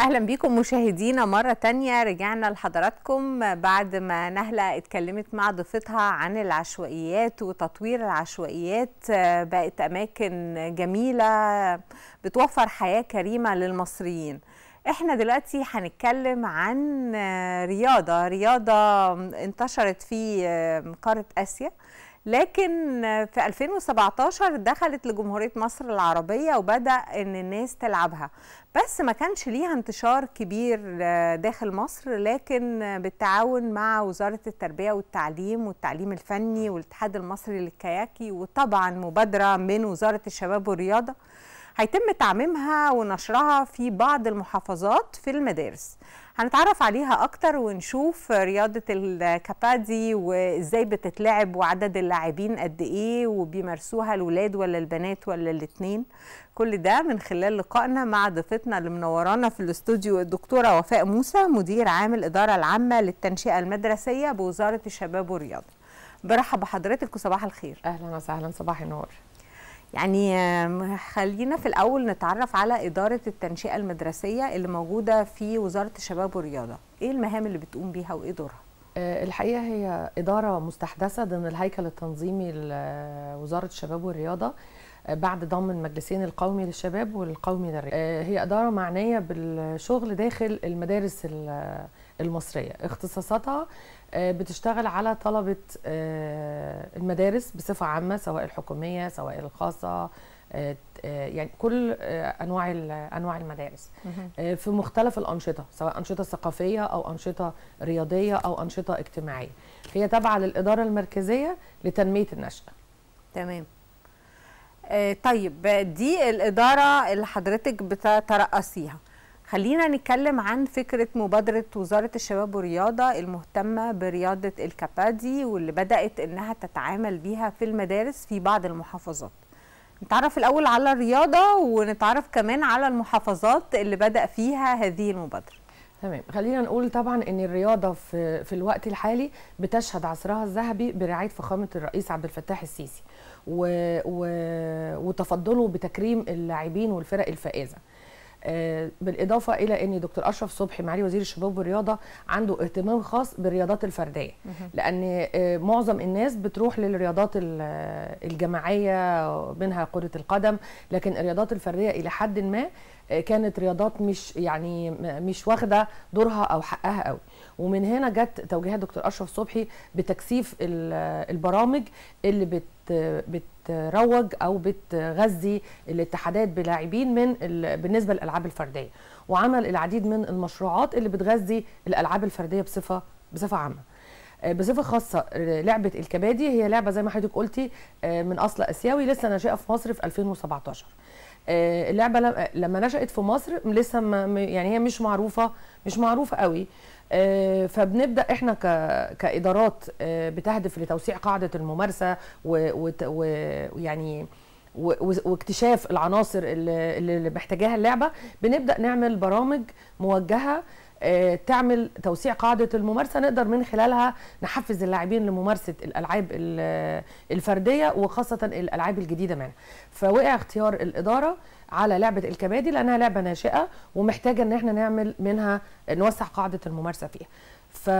اهلا بيكم مشاهدينا مره تانية رجعنا لحضراتكم بعد ما نهله اتكلمت مع ضيفتها عن العشوائيات وتطوير العشوائيات بقت اماكن جميله بتوفر حياه كريمه للمصريين احنا دلوقتي هنتكلم عن رياضه رياضه انتشرت في قاره اسيا لكن في 2017 دخلت لجمهورية مصر العربية وبدأ ان الناس تلعبها بس ما كانش ليها انتشار كبير آه، داخل مصر لكن بالتعاون مع وزارة التربية والتعليم والتعليم الفني والاتحاد المصري للكياكي وطبعا مبادرة من وزارة الشباب والرياضة هيتم تعميمها ونشرها في بعض المحافظات في المدارس هنتعرف عليها اكتر ونشوف رياضه الكابادي وازاي بتتلعب وعدد اللاعبين قد ايه وبيمارسوها الولاد ولا البنات ولا الاثنين كل ده من خلال لقائنا مع ضيفتنا اللي منورانا في الاستوديو الدكتوره وفاء موسى مدير عام الاداره العامه للتنشئه المدرسيه بوزاره الشباب والرياضه برحب بحضرتك وصباح الخير اهلا وسهلا صباح النور يعني خلينا في الاول نتعرف على اداره التنشئه المدرسيه اللي موجوده في وزاره الشباب والرياضه ايه المهام اللي بتقوم بيها وايه دورها آه، الحقيقه هي اداره مستحدثه ضمن الهيكل التنظيمي لوزاره آه، الشباب والرياضه آه، بعد ضم المجلسين القومي للشباب والقومي للرياضه هي إدارة معنية بالشغل داخل المدارس المصرية اختصاصاتها آه، بتشتغل على طلبة آه، المدارس بصفة عامة سواء الحكومية سواء الخاصة آه، يعني كل انواع انواع المدارس في مختلف الانشطه سواء انشطه ثقافيه او انشطه رياضيه او انشطه اجتماعيه هي تابعه للاداره المركزيه لتنميه النشأة تمام طيب دي الاداره اللي حضرتك بتترأسيها خلينا نتكلم عن فكرة مبادرة وزارة الشباب والرياضة المهتمة برياضة الكابادي واللي بدأت إنها تتعامل بيها في المدارس في بعض المحافظات نتعرف الأول على الرياضة ونتعرف كمان على المحافظات اللي بدأ فيها هذه المبادرة تمام خلينا نقول طبعا ان الرياضه في في الوقت الحالي بتشهد عصرها الذهبي برعايه فخامه الرئيس عبد الفتاح السيسي و... و... وتفضله بتكريم اللاعبين والفرق الفائزه آه، بالاضافه الى ان دكتور اشرف صبحي معالي وزير الشباب والرياضه عنده اهتمام خاص بالرياضات الفرديه لان آه، معظم الناس بتروح للرياضات آه، الجماعيه منها كره القدم لكن الرياضات الفرديه الى حد ما كانت رياضات مش يعني مش واخده دورها او حقها قوي ومن هنا جت توجيهات دكتور اشرف صبحي بتكثيف البرامج اللي بت بتروج او بتغذي الاتحادات بلاعبين من بالنسبه للالعاب الفرديه وعمل العديد من المشروعات اللي بتغذي الالعاب الفرديه بصفه بصفه عامه آه، بصفه خاصه آه، لعبه الكبادي هي لعبه زي ما حضرتك قلتي آه، من اصل اسيوي لسه ناشئه في مصر في 2017 اللعبه لما نشات في مصر لسه يعني هي مش معروفه مش معروفه قوي آه، فبنبدا احنا كادارات آه، بتهدف لتوسيع قاعده الممارسه ويعني واكتشاف العناصر اللي محتاجاها اللعبه بنبدا نعمل برامج موجهه آه، تعمل توسيع قاعده الممارسه نقدر من خلالها نحفز اللاعبين لممارسه الالعاب الفرديه وخاصه الالعاب الجديده معنا فوقع اختيار الاداره على لعبه الكبادي لانها لعبه ناشئه ومحتاجه ان احنا نعمل منها نوسع قاعده الممارسه فيها ف...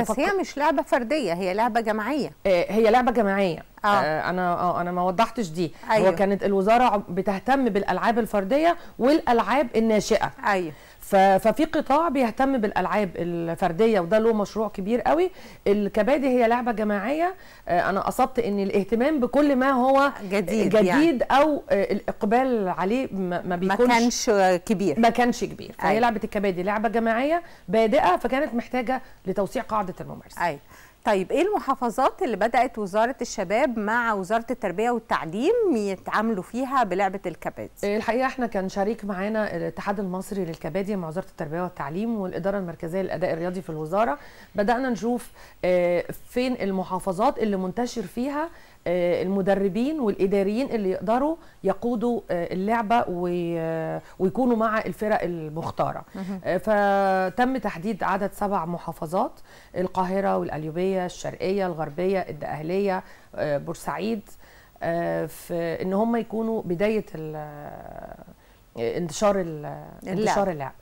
بس هي مش لعبه فرديه هي لعبه جماعيه آه، هي لعبه جماعيه آه. انا اه انا ما وضحتش دي أيوه. هو كانت الوزاره بتهتم بالالعاب الفرديه والالعاب الناشئه ايوه ففي قطاع بيهتم بالالعاب الفرديه وده له مشروع كبير قوي الكبادي هي لعبه جماعيه آه، انا قصدت ان الاهتمام بكل ما هو جديد, جديد يعني. او آه، الاقبال عليه ما بيكونش ما كانش كبير ما كانش كبير فهي أي. لعبه الكبادي لعبه جماعيه بادئه فكانت محتاجه لتوسيع قاعده الممارسه أي. طيب ايه المحافظات اللي بدات وزاره الشباب مع وزاره التربيه والتعليم يتعاملوا فيها بلعبه الكبادي؟ إيه، الحقيقه احنا كان شريك معانا الاتحاد المصري للكبادي مع وزاره التربيه والتعليم والاداره المركزيه للاداء الرياضي في الوزاره بدانا نشوف آه، فين المحافظات اللي منتشر فيها آه، المدربين والاداريين اللي يقدروا يقودوا آه، اللعبه آه، ويكونوا مع الفرق المختاره فتم تحديد عدد سبع محافظات القاهره والقليوبيه الشرقيه الغربيه الدقهليه بورسعيد في ان هم يكونوا بدايه انتشار اللعب. انتشار اللعب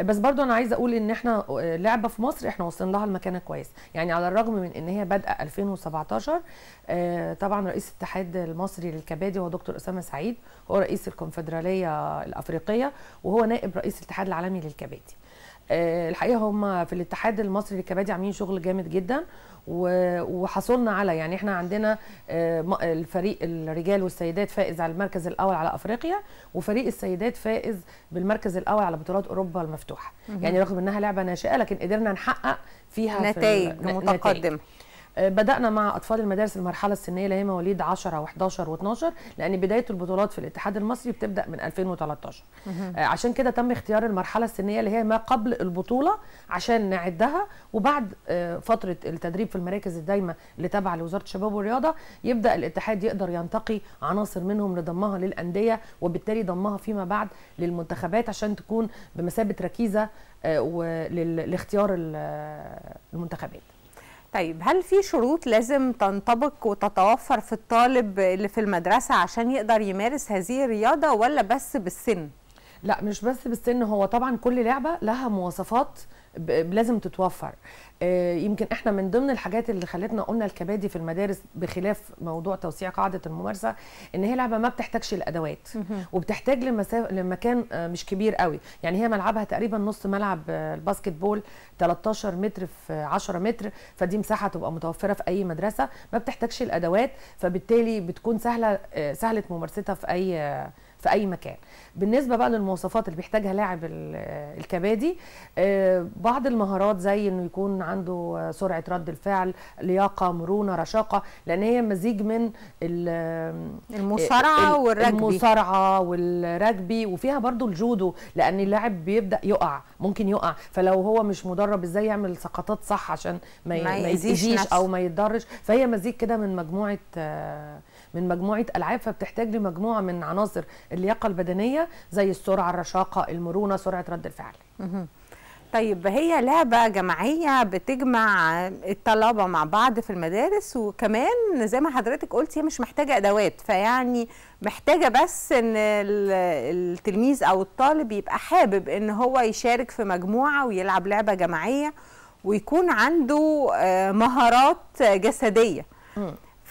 بس برضو انا عايزه اقول ان احنا آه، لعبه في مصر احنا وصلنا لها المكانه كويس يعني على الرغم من ان هي بادئه 2017 آه، طبعا رئيس الاتحاد المصري للكبادي هو دكتور اسامه سعيد هو رئيس الكونفدراليه الافريقيه وهو نائب رئيس الاتحاد العالمي للكبادي آه، الحقيقه هم في الاتحاد المصري للكبادي عاملين شغل جامد جدا وحصلنا على يعني احنا عندنا آه، الفريق الرجال والسيدات فائز على المركز الاول على افريقيا وفريق السيدات فائز بالمركز الاول على بطولات اوروبا المفتوحه يعني رغم انها لعبه ناشئه لكن قدرنا نحقق فيها نتائج في متقدمه آه، بدانا مع اطفال المدارس المرحله السنيه اللي هي مواليد 10 و11 و12 لان بدايه البطولات في الاتحاد المصري بتبدا من 2013 آه، عشان كده تم اختيار المرحله السنيه اللي هي ما قبل البطوله عشان نعدها وبعد آه، فتره التدريب في المراكز الدايمه اللي تابعه لوزاره الشباب والرياضه يبدا الاتحاد يقدر ينتقي عناصر منهم لضمها للانديه وبالتالي ضمها فيما بعد للمنتخبات عشان تكون بمثابه ركيزه لاختيار المنتخبات طيب هل في شروط لازم تنطبق وتتوفر في الطالب اللي في المدرسة عشان يقدر يمارس هذه الرياضة ولا بس بالسن؟ لا مش بس بالسن هو طبعا كل لعبة لها مواصفات لازم تتوفر آه، يمكن احنا من ضمن الحاجات اللي خلتنا قلنا الكبادي في المدارس بخلاف موضوع توسيع قاعده الممارسه ان هي لعبه ما بتحتاجش الادوات وبتحتاج لمكان آه، مش كبير قوي يعني هي ملعبها تقريبا نص ملعب آه، الباسكت بول 13 متر في 10 متر فدي مساحه تبقى متوفره في اي مدرسه ما بتحتاجش الادوات فبالتالي بتكون سهله سهله ممارستها في اي في اي مكان بالنسبه بقى للمواصفات اللي بيحتاجها لاعب الكبادي آه، بعض المهارات زي انه يكون عنده سرعه رد الفعل لياقه مرونه رشاقه لان هي مزيج من المصارعه والرجبي المصارعه والرجبي وفيها برضو الجودو لان اللاعب بيبدا يقع ممكن يقع فلو هو مش مدرب ازاي يعمل سقطات صح عشان ما, ما يزيش او ما يتضرش فهي مزيج كده من مجموعه آه، من مجموعه العاب فبتحتاج لمجموعه من عناصر اللياقه البدنيه زي السرعه الرشاقه المرونه سرعه رد الفعل طيب هي لعبه جماعيه بتجمع الطلبه مع بعض في المدارس وكمان زي ما حضرتك قلت هي مش محتاجه ادوات فيعني محتاجه بس ان التلميذ او الطالب يبقى حابب ان هو يشارك في مجموعه ويلعب لعبه جماعيه ويكون عنده آه، مهارات جسديه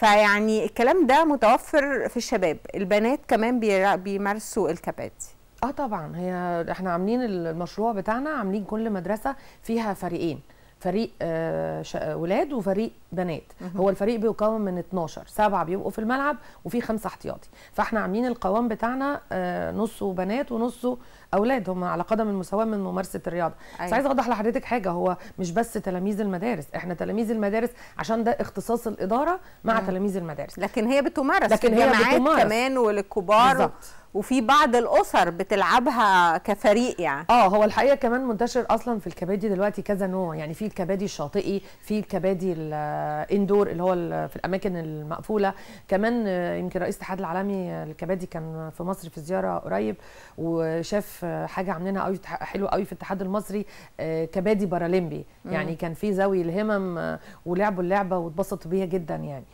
فيعني الكلام ده متوفر في الشباب البنات كمان بيمارسوا الكباتي اه طبعا هي احنا عاملين المشروع بتاعنا عاملين كل مدرسه فيها فريقين فريق آه، آه، ولاد وفريق بنات هو الفريق بيكون من 12 سبعه بيبقوا في الملعب وفي خمسه احتياطي فاحنا عاملين القوام بتاعنا آه، نصه بنات ونصه اولاد هم على قدم المساواه من ممارسه الرياضه أيوة. بس عايز اوضح لحضرتك حاجه هو مش بس تلاميذ المدارس احنا تلاميذ المدارس عشان ده اختصاص الاداره مع مم. تلاميذ المدارس لكن هي بتمارس لكن هي بتمارس كمان وللكبار بالزبط. وفي بعض الاسر بتلعبها كفريق يعني اه هو الحقيقه كمان منتشر اصلا في الكبادي دلوقتي كذا نوع يعني في الكبادي الشاطئي في الكبادي الاندور اللي هو في الاماكن المقفوله كمان آه، يمكن رئيس الاتحاد العالمي الكبادي كان في مصر في زياره قريب وشاف آه، حاجه عاملينها قوي حلوه قوي في الاتحاد المصري آه، كبادي بارالمبي يعني كان في زاويه الهمم ولعبوا اللعبه واتبسطوا بيها جدا يعني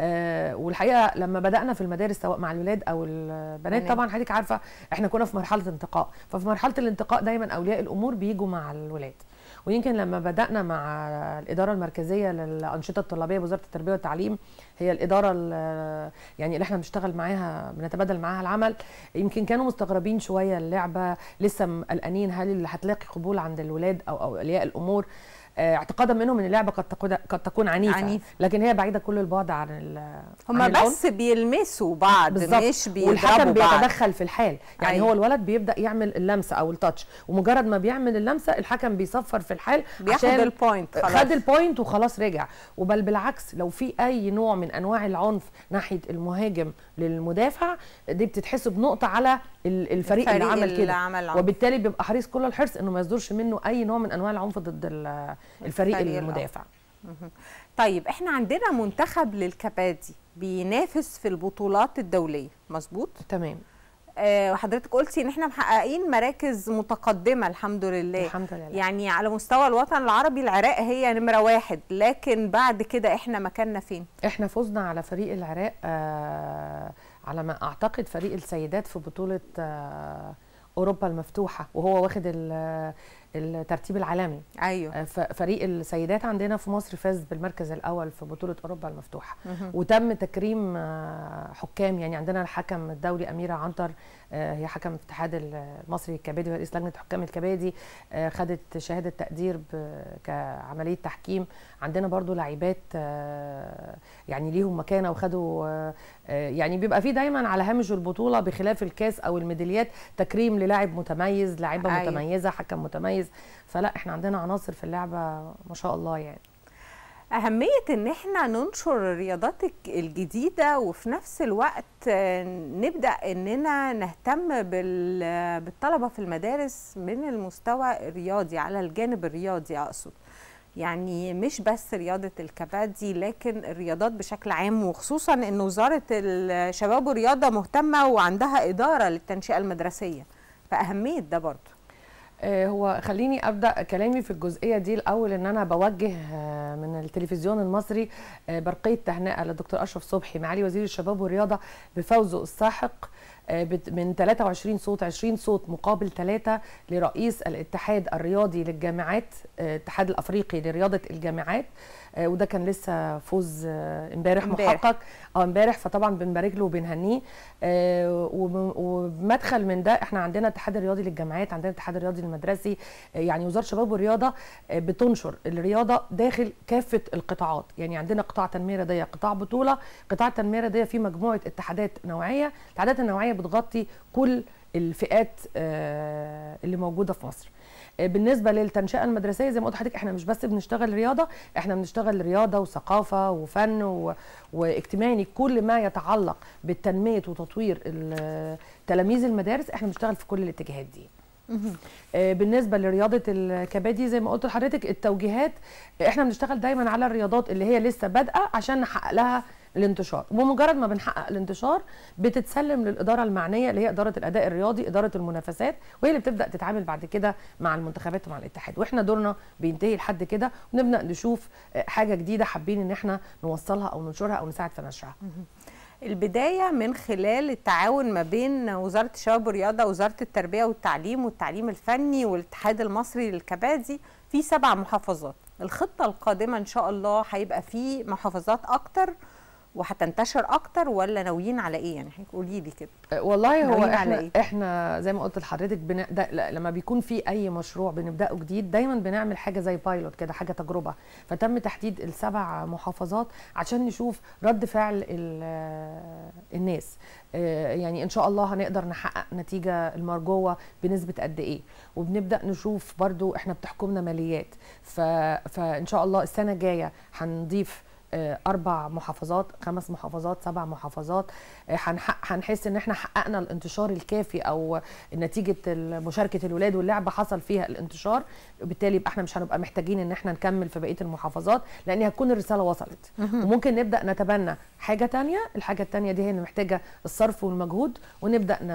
آه، والحقيقه لما بدانا في المدارس سواء مع الولاد او البنات طبعا حضرتك عارفه احنا كنا في مرحله انتقاء ففي مرحله الانتقاء دايما اولياء الامور بيجوا مع الولاد ويمكن لما بدانا مع الاداره المركزيه للانشطه الطلابيه بوزاره التربيه والتعليم هي الاداره يعني اللي احنا بنشتغل معاها بنتبادل معاها العمل يمكن كانوا مستغربين شويه اللعبه لسه قلقانين هل اللي هتلاقي قبول عند الولاد او اولياء الامور آه، اعتقادا منهم ان اللعبه قد قد تكون عنيفه عنيف. لكن هي بعيده كل البعد عن ال هم بس بيلمسوا بعض بالزبط. مش بيضربوا والحكم بيتدخل في الحال يعني أيوه. هو الولد بيبدا يعمل اللمسه او التاتش ومجرد ما بيعمل اللمسه الحكم بيصفر في الحال بياخد البوينت خلاص خد البوينت وخلاص رجع وبل بالعكس لو في اي نوع من انواع العنف ناحيه المهاجم للمدافع دي بتتحسب نقطه على الفريق, الفريق اللي عمل كده عمل وبالتالي بيبقى حريص كل الحرص انه ما يصدرش منه اي نوع من انواع العنف ضد الفريق, الفريق المدافع طيب احنا عندنا منتخب للكبادي بينافس في البطولات الدوليه مظبوط تمام آه، وحضرتك قلتي ان احنا محققين مراكز متقدمه الحمد لله الحمد لله يعني على مستوى الوطن العربي العراق هي نمره واحد لكن بعد كده احنا مكاننا فين؟ احنا فزنا على فريق العراق آه على ما اعتقد فريق السيدات في بطوله آه، اوروبا المفتوحه وهو واخد الترتيب العالمي ايوه آه، فريق السيدات عندنا في مصر فاز بالمركز الاول في بطوله اوروبا المفتوحه وتم تكريم آه، حكام يعني عندنا الحكم الدولي اميره عنتر آه، هي حكم الاتحاد المصري الكبادي ورئيس لجنه حكام الكبادي خدت شهاده تقدير كعمليه تحكيم عندنا برضو لعيبات يعني ليهم مكانه وخدوا يعني بيبقى في دايما على هامش البطوله بخلاف الكاس او الميداليات تكريم للاعب متميز لاعيبه أيوة. متميزه حكم متميز الجاز فلا احنا عندنا عناصر في اللعبه ما شاء الله يعني أهمية إن إحنا ننشر الرياضات الجديدة وفي نفس الوقت نبدأ إننا نهتم بالطلبة في المدارس من المستوى الرياضي على الجانب الرياضي أقصد يعني مش بس رياضة الكبادي لكن الرياضات بشكل عام وخصوصا إن وزارة الشباب والرياضة مهتمة وعندها إدارة للتنشئة المدرسية فأهمية ده برضو آه، هو خليني ابدا كلامي في الجزئيه دي الاول ان انا بوجه آه، من التلفزيون المصري آه، برقيه تهنئه للدكتور اشرف صبحي معالي وزير الشباب والرياضه بفوزه الساحق من 23 صوت 20 صوت مقابل 3 لرئيس الاتحاد الرياضي للجامعات الاتحاد الافريقي لرياضه الجامعات آه، وده كان لسه فوز آه، امبارح محقق اه امبارح فطبعا بنبارك له وبنهنيه آه، ومدخل من ده احنا عندنا الاتحاد الرياضي للجامعات عندنا الاتحاد الرياضي المدرسي يعني وزاره الشباب والرياضه بتنشر الرياضه داخل كافه القطاعات يعني عندنا قطاع تنميه رياضيه قطاع بطوله قطاع تنميه رياضيه فيه مجموعه اتحادات نوعيه الاتحادات النوعيه بتغطي كل الفئات آه، اللي موجوده في مصر آه، بالنسبه للتنشئه المدرسيه زي ما قلت لحضرتك احنا مش بس بنشتغل رياضه احنا بنشتغل رياضه وثقافه وفن و... واجتماعي كل ما يتعلق بتنميه وتطوير تلاميذ المدارس احنا بنشتغل في كل الاتجاهات دي آه، بالنسبه لرياضه الكبادي زي ما قلت لحضرتك التوجيهات احنا بنشتغل دايما على الرياضات اللي هي لسه بادئه عشان نحقق لها الانتشار ومجرد ما بنحقق الانتشار بتتسلم للاداره المعنيه اللي هي اداره الاداء الرياضي اداره المنافسات وهي اللي بتبدا تتعامل بعد كده مع المنتخبات ومع الاتحاد واحنا دورنا بينتهي لحد كده ونبدا نشوف آه، حاجه جديده حابين ان احنا نوصلها او ننشرها او نساعد في نشرها البدايه من خلال التعاون ما بين وزاره الشباب والرياضه وزاره التربيه والتعليم والتعليم الفني والاتحاد المصري للكبادي في سبع محافظات الخطه القادمه ان شاء الله هيبقى في محافظات اكتر وهتنتشر اكتر ولا ناويين على ايه يعني قولي لي كده أه، والله هو احنا إيه؟ احنا زي ما قلت لحضرتك بنبدا لما بيكون في اي مشروع بنبداه جديد دايما بنعمل حاجه زي بايلوت كده حاجه تجربه فتم تحديد السبع محافظات عشان نشوف رد فعل الناس أه، يعني ان شاء الله هنقدر نحقق نتيجه المرجوه بنسبه قد ايه وبنبدا نشوف برضو احنا بتحكمنا ماليات فان شاء الله السنه الجايه هنضيف آه، اربع محافظات خمس محافظات سبع محافظات آه، هنحس ان احنا حققنا الانتشار الكافي او نتيجه مشاركه الولاد واللعبه حصل فيها الانتشار وبالتالي يبقى احنا مش هنبقى محتاجين ان احنا نكمل في بقيه المحافظات لان هتكون الرساله وصلت وممكن نبدا نتبنى حاجه تانية الحاجه التانية دي هي اللي محتاجه الصرف والمجهود ونبدا ن...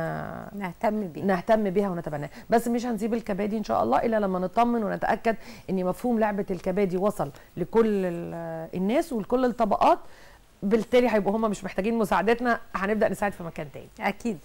نهتم بيها نهتم بيها ونتبناها بس مش هنسيب الكبادي ان شاء الله الا لما نطمن ونتاكد ان مفهوم لعبه الكبادي وصل لكل الناس لكل الطبقات بالتالي هيبقوا هم مش محتاجين مساعدتنا هنبدا نساعد في مكان تاني اكيد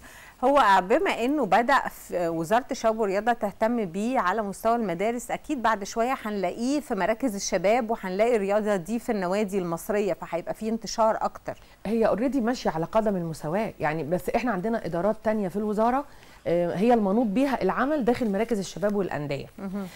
هو بما انه بدا في وزاره الشباب والرياضه تهتم بيه على مستوى المدارس اكيد بعد شويه هنلاقيه في مراكز الشباب وهنلاقي الرياضه دي في النوادي المصريه فهيبقى في انتشار اكتر هي اوريدي ماشيه على قدم المساواه يعني بس احنا عندنا ادارات تانية في الوزاره آه، هي المنوط بيها العمل داخل مراكز الشباب والانديه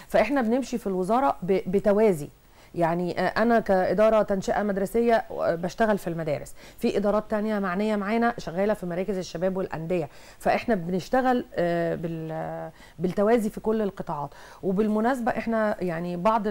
فاحنا بنمشي في الوزاره بتوازي يعني آه، انا كاداره تنشئه مدرسيه آه، بشتغل في المدارس في ادارات تانية معنيه معانا شغاله في مراكز الشباب والانديه فاحنا بنشتغل آه، بالتوازي في كل القطاعات وبالمناسبه احنا يعني بعض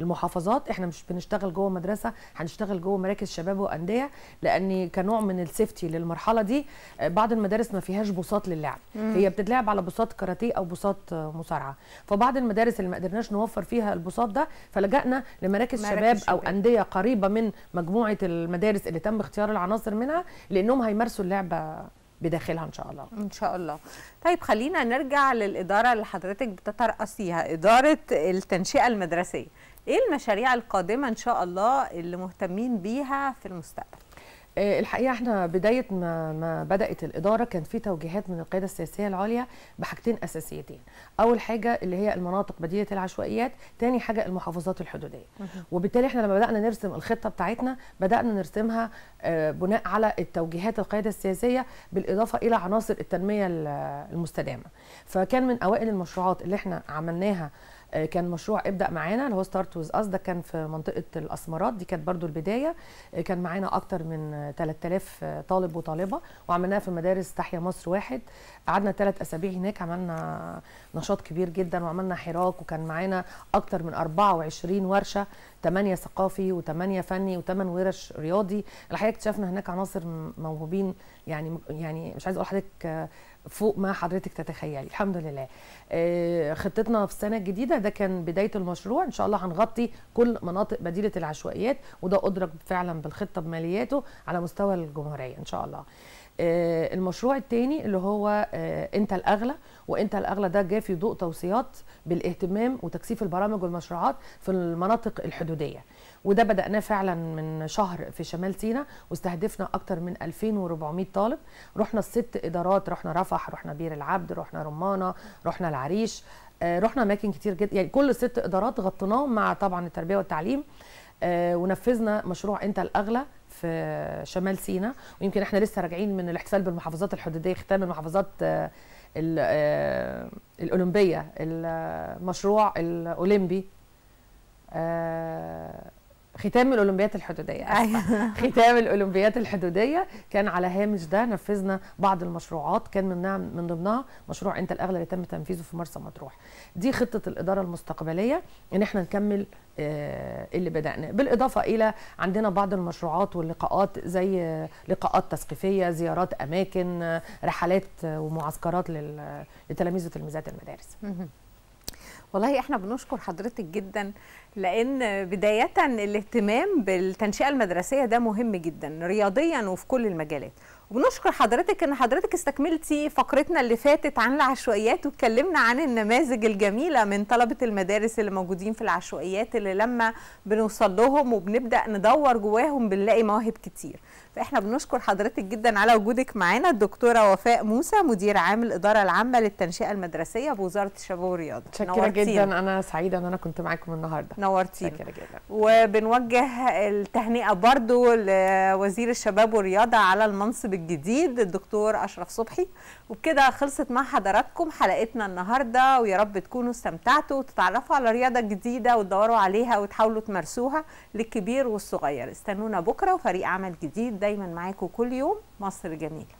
المحافظات احنا مش بنشتغل جوه مدرسه هنشتغل جوه مراكز شباب وانديه لان كنوع من السيفتي للمرحله دي بعض المدارس ما فيهاش بساط للعب هي بتتلعب على بساط كاراتيه او بساط مصارعه فبعض المدارس اللي ما قدرناش نوفر فيها البساط ده فلجأنا انشانا لمراكز شباب او انديه قريبه من مجموعه المدارس اللي تم اختيار العناصر منها لانهم هيمارسوا اللعبه بداخلها ان شاء الله ان شاء الله طيب خلينا نرجع للاداره اللي حضرتك بتترأسيها اداره التنشئه المدرسيه ايه المشاريع القادمه ان شاء الله اللي مهتمين بيها في المستقبل آه، الحقيقه احنا بدايه ما, ما بدات الاداره كان في توجيهات من القياده السياسيه العليا بحاجتين اساسيتين اول حاجه اللي هي المناطق بديله العشوائيات تاني حاجه المحافظات الحدوديه وبالتالي احنا لما بدانا نرسم الخطه بتاعتنا بدانا نرسمها آه، بناء على التوجيهات القياده السياسيه بالاضافه الى عناصر التنميه المستدامه فكان من اوائل المشروعات اللي احنا عملناها آه، كان مشروع ابدا معانا اللي هو ستارت ويز اس ده كان في منطقه الاسمرات دي كانت برده البدايه آه، كان معانا اكتر من 3000 طالب وطالبه وعملناها في مدارس تحيا مصر واحد قعدنا ثلاث اسابيع هناك عملنا نشاط كبير جدا وعملنا حراك وكان معانا اكتر من 24 ورشه 8 ثقافي و8 فني و8 ورش رياضي الحقيقه اكتشفنا هناك عناصر موهوبين يعني يعني مش عايز اقول لحضرتك آه، فوق ما حضرتك تتخيلي الحمد لله آه، خطتنا في السنه الجديده ده كان بدايه المشروع ان شاء الله هنغطي كل مناطق بديله العشوائيات وده ادرك فعلا بالخطه بمالياته على مستوى الجمهوريه ان شاء الله آه، المشروع الثاني اللي هو آه، انت الاغلى وانت الاغلى ده جه في ضوء توصيات بالاهتمام وتكثيف البرامج والمشروعات في المناطق الحدوديه وده بدأناه فعلا من شهر في شمال سينا واستهدفنا أكتر من 2400 طالب رحنا الست إدارات رحنا رفح رحنا بير العبد رحنا رمانة رحنا العريش آه، رحنا أماكن كتير جدا يعني كل الست إدارات غطيناهم مع طبعا التربية والتعليم ونفذنا مشروع أنت الأغلى في شمال سيناء ويمكن احنا لسه راجعين من الاحتفال بالمحافظات الحدوديه ختام المحافظات آه، آه، الاولمبيه المشروع الاولمبي آه، ختام الاولمبيات الحدوديه أيوة. ختام الاولمبيات الحدوديه كان على هامش ده نفذنا بعض المشروعات كان من من ضمنها مشروع انت الاغلى اللي تم تنفيذه في مرسى مطروح دي خطه الاداره المستقبليه ان احنا نكمل آه، اللي بدأنا بالإضافة إلى عندنا بعض المشروعات واللقاءات زي آه، لقاءات تثقيفية زيارات أماكن آه، رحلات ومعسكرات لتلاميذ وتلميذات المدارس والله احنا بنشكر حضرتك جدا لان بدايه الاهتمام بالتنشئه المدرسيه ده مهم جدا رياضيا وفي كل المجالات وبنشكر حضرتك ان حضرتك استكملتي فقرتنا اللي فاتت عن العشوائيات واتكلمنا عن النماذج الجميله من طلبه المدارس اللي موجودين في العشوائيات اللي لما بنوصل لهم وبنبدا ندور جواهم بنلاقي مواهب كتير فاحنا بنشكر حضرتك جدا على وجودك معانا الدكتوره وفاء موسى مدير عام الاداره العامه للتنشئه المدرسيه بوزاره الشباب والرياضه شكرا جدا انا سعيده ان انا كنت معاكم النهارده نورتينا شكرا جدا وبنوجه التهنئه برضو لوزير الشباب والرياضه على المنصب الجديد الدكتور اشرف صبحي وبكده خلصت مع حضراتكم حلقتنا النهارده ويا رب تكونوا استمتعتوا وتتعرفوا على رياضه جديده وتدوروا عليها وتحاولوا تمارسوها للكبير والصغير استنونا بكره وفريق عمل جديد دايما معاكم كل يوم مصر جميله